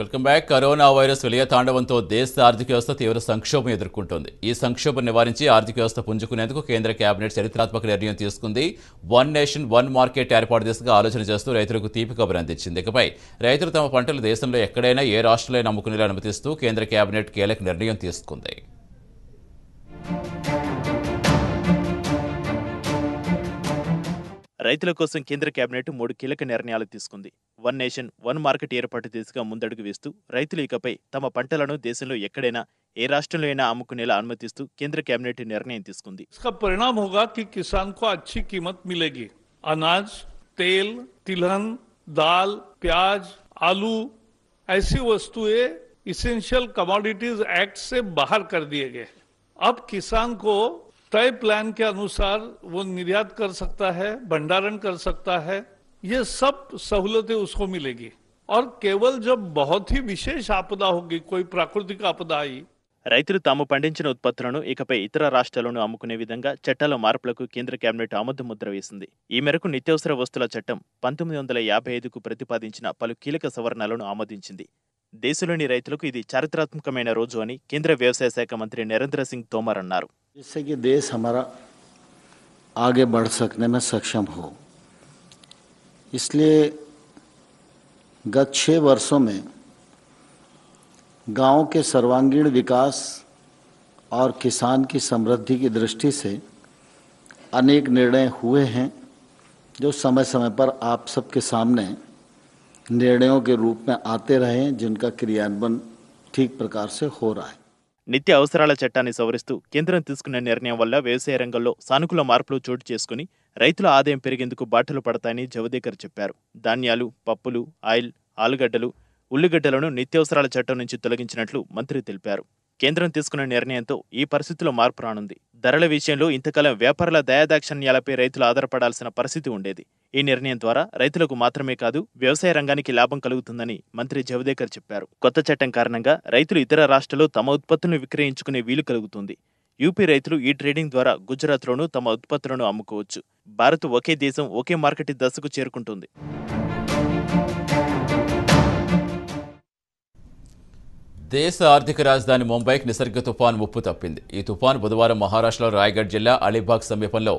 welcome back corona virus విలయతాండవంతో దేశ ఆర్థిక వ్యవస్థ తీవ్ర సంక్షోభం ఎదుర్కొంటోంది ఈ సంక్షోభం నివారించి ఆర్థిక వ్యవస్థ పుంజుకునేందుకు కేంద్ర కేబినెట్ చరిత్రాత్మక నిర్ణయం తీసుకుంది వన్ నేషన్ వన్ మార్కెట్ ఏర్పాటు దిశగా ఆలోచన చేస్తూ రైతులకు తీపి కబురు అందించింది ఇకపై రైతులు తమ పంటలు దేశంలో ఎక్కడైనా ఏ రాష్ట్రంలో అనుమతిస్తూ కేంద్ర కేబినెట్ కీలక నిర్ణయం తీసుకుంది రైతుల కోసం కేంద్ర కేబినెట్ మూడు కీలక నిర్ణయాలు తీసుకుంది వన్ నేషన్ వన్ మార్కెట్ ఏర్పాటు దిశగా ముందడుగు వేస్తూ రైతులు ఇకపై తమ పంటలను దేశంలో ఎక్కడైనా ఏ రాష్ట్రంలో అయినా అమ్ముకునేలా అనుమతిస్తూ కేంద్ర కేబినెట్ నిర్ణయం తీసుకుంది పరిణామ అచ్చి అనాజ్ తేల్ తిలన్ దాల్ ప్యాజ్ ఆలు ऐसी वस्तुएं ఇసెన్షియల్ कमोडिटीज యాక్ట్ से बाहर कर दिए गए अब तय प्लान के अनुसार वो निर्यात कर सकता है भंडारण कर सकता है ये सब सहूलतें उसको मिलेगी और केवल जब बहुत ही विशेष आपदा होगी कोई प्राकृतिक आपदा आई రైతులు తాము పండించిన ఉత్పత్తులను ఇకపై ఇతర రాష్ట్రాలను అమ్ముకునే విధంగా చట్టాల మార్పులకు కేంద్ర కేబినెట్ ఆమోద ముద్ర వేసింది ఈ మేరకు నిత్యావసర వస్తువుల చట్టం పంతొమ్మిది వందల యాభై ఐదుకు ప్రతిపాదించిన పలు కీలక సవరణలను ఆమోదించింది దేశంలోని రైతులకు ఇది చారిత్రాత్మకమైన రోజు అని కేంద్ర వ్యవసాయ శాఖ మంత్రి నరేంద్ర సింగ్ తోమర్ అన్నారు जिससे कि देश हमारा आगे बढ़ सकने में सक्षम हो इसलिए गत छः वर्षों में गांव के सर्वांगीण विकास और किसान की समृद्धि की दृष्टि से अनेक निर्णय हुए हैं जो समय समय पर आप सबके सामने निर्णयों के रूप में आते रहे जिनका क्रियान्वयन ठीक प्रकार से हो रहा है నిత్య అవసరాల చట్టాన్ని సవరిస్తూ కేంద్రం తీసుకున్న నిర్ణయం వల్ల వ్యవసాయ రంగంలో సానుకూల మార్పులు చోటు చేసుకుని రైతుల ఆదాయం పెరిగేందుకు బాటలు పడతాయని జవదేకర్ చెప్పారు ధాన్యాలు పప్పులు ఆయిల్ ఆలుగడ్డలు ఉల్లిగడ్డలను నిత్యావసరాల చట్టం నుంచి తొలగించినట్లు మంత్రి తెలిపారు కేంద్రం తీసుకున్న నిర్ణయంతో ఈ పరిస్థితిలో మార్పు రానుంది ధరల విషయంలో ఇంతకాలం వ్యాపారుల దయాదాక్షణ్యాలపై రైతులు ఆధారపడాల్సిన పరిస్థితి ఉండేది ఈ నిర్ణయం ద్వారా రైతులకు మాత్రమే కాదు వ్యవసాయ రంగానికి లాభం కలుగుతుందని మంత్రి జవదేకర్ చెప్పారు కొత్త చట్టం కారణంగా రైతులు ఇతర రాష్ట్రాల్లో తమ ఉత్పత్తులను విక్రయించుకునే వీలు కలుగుతుంది యూపీ రైతులు ఈ ట్రేడింగ్ ద్వారా గుజరాత్లోనూ తమ ఉత్పత్తులను అమ్ముకోవచ్చు భారత్ ఒకే దేశం ఒకే మార్కెట్ దశకు చేరుకుంటుంది దేశ ఆర్థిక రాజధాని ముంబైకి నిసర్గ తుఫాన్ ముప్పు తప్పింది ఈ తుఫాన్ బుధవారం మహారాష్ట్రలో రాయగఢ్ జిల్లా అలీబాగ్ సమీపంలో